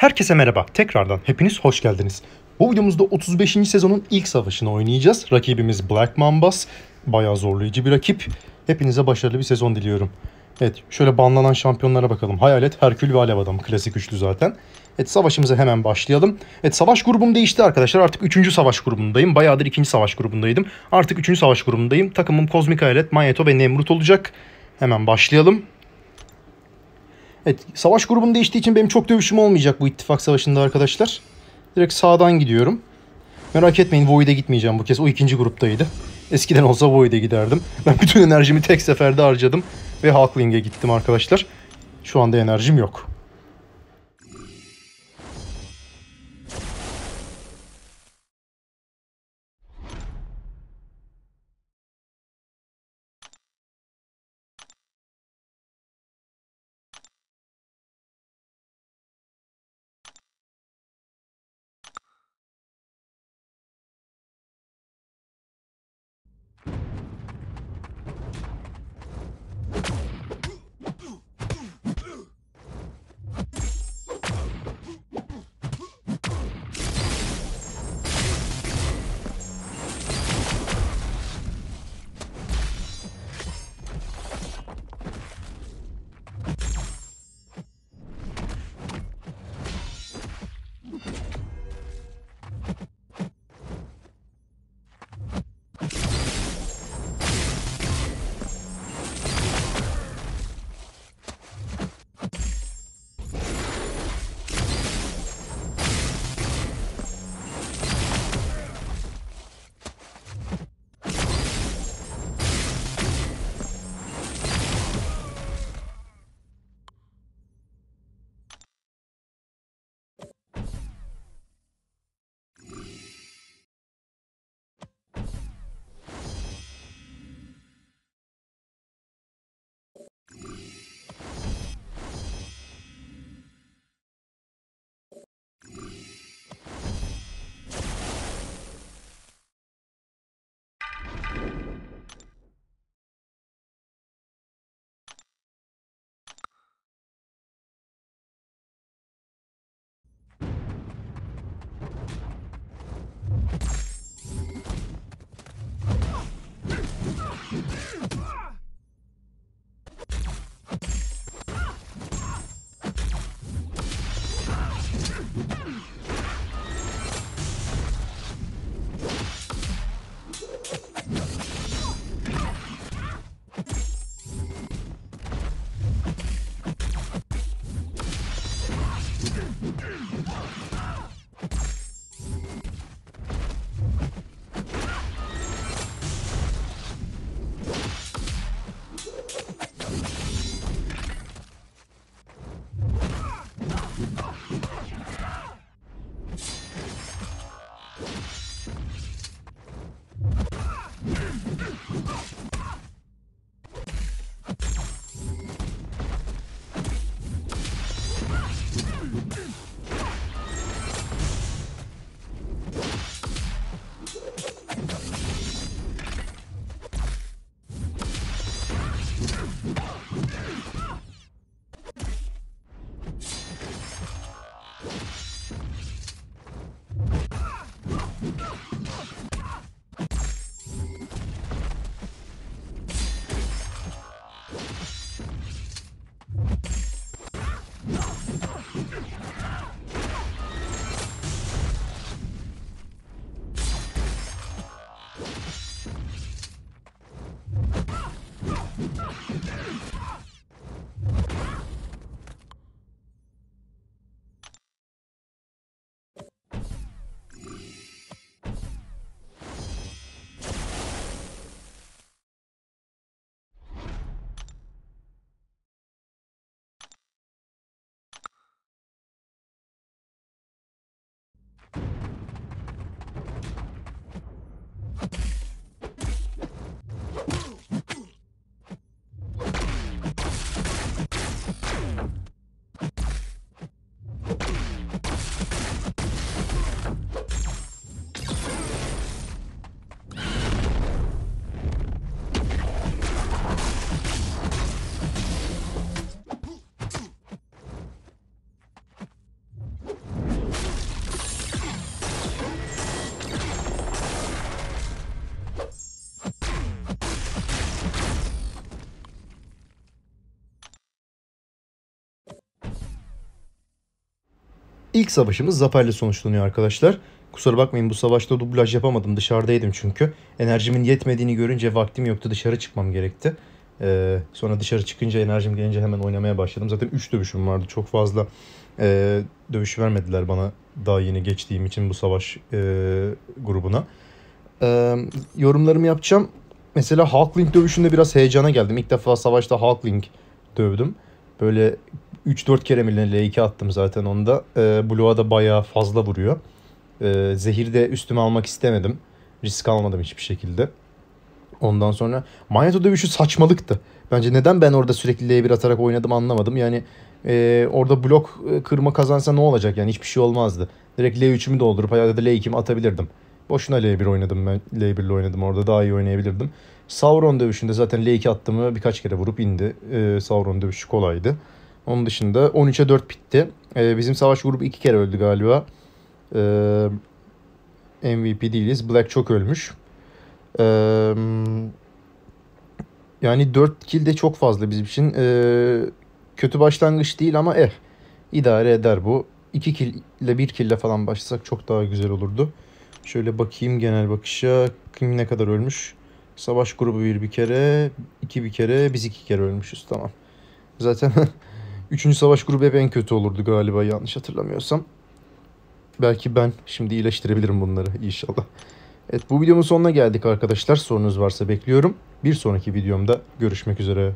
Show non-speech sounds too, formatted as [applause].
Herkese merhaba. Tekrardan hepiniz hoş geldiniz. Bu videomuzda 35. sezonun ilk savaşını oynayacağız. Rakibimiz Black Mambas. Bayağı zorlayıcı bir rakip. Hepinize başarılı bir sezon diliyorum. Evet şöyle banlanan şampiyonlara bakalım. Hayalet, Herkül ve Alev Adam. Klasik üçlü zaten. Evet savaşımıza hemen başlayalım. Evet savaş grubum değişti arkadaşlar. Artık 3. savaş grubundayım. Bayağıdır 2. savaş grubundaydım. Artık 3. savaş grubundayım. Takımım Kozmik Hayalet, Magneto ve Nemrut olacak. Hemen başlayalım. Evet savaş grubum değiştiği için benim çok dövüşüm olmayacak bu ittifak savaşında arkadaşlar. Direkt sağdan gidiyorum. Merak etmeyin Void'e gitmeyeceğim bu kez. O ikinci gruptaydı. Eskiden olsa Void'e giderdim. Ben bütün enerjimi tek seferde harcadım. Ve Hulkling'e gittim arkadaşlar. Şu anda enerjim yok. İlk savaşımız zaferle sonuçlanıyor arkadaşlar. Kusura bakmayın bu savaşta dublaj yapamadım. Dışarıdaydım çünkü. Enerjimin yetmediğini görünce vaktim yoktu. Dışarı çıkmam gerekti. Ee, sonra dışarı çıkınca enerjim gelince hemen oynamaya başladım. Zaten 3 dövüşüm vardı. Çok fazla e, dövüş vermediler bana daha yeni geçtiğim için bu savaş e, grubuna. E, yorumlarımı yapacağım. Mesela Hulkling dövüşünde biraz heyecana geldim. İlk defa savaşta Hulkling dövdüm. Böyle 3-4 kere mi L2 attım zaten onda. E, ee, Blue'a da bayağı fazla vuruyor. E, ee, zehir de üstüme almak istemedim. Risk almadım hiçbir şekilde. Ondan sonra Magneto dövüşü saçmalıktı. Bence neden ben orada sürekli L1 atarak oynadım anlamadım. Yani e, orada blok e, kırma kazansa ne olacak yani hiçbir şey olmazdı. Direkt L3'ümü doldurup ya da L2'mi atabilirdim. Boşuna L1 oynadım ben. L1 ile oynadım orada daha iyi oynayabilirdim. Sauron dövüşünde zaten L2 attığımı birkaç kere vurup indi. E, Sauron dövüşü kolaydı. Onun dışında 13'e 4 bitti. Ee, bizim savaş grubu iki kere öldü galiba. Ee, MVP değiliz. Black çok ölmüş. Ee, yani 4 kill de çok fazla bizim için. Ee, kötü başlangıç değil ama eh idare eder bu. 2 kill ile 1 kill ile falan başlasak çok daha güzel olurdu. Şöyle bakayım genel bakışa. Kim ne kadar ölmüş? Savaş grubu bir bir kere, iki bir kere, biz iki kere ölmüşüz. Tamam. Zaten [laughs] Üçüncü savaş grubu hep en kötü olurdu galiba yanlış hatırlamıyorsam. Belki ben şimdi iyileştirebilirim bunları inşallah. Evet bu videomun sonuna geldik arkadaşlar. Sorunuz varsa bekliyorum. Bir sonraki videomda görüşmek üzere.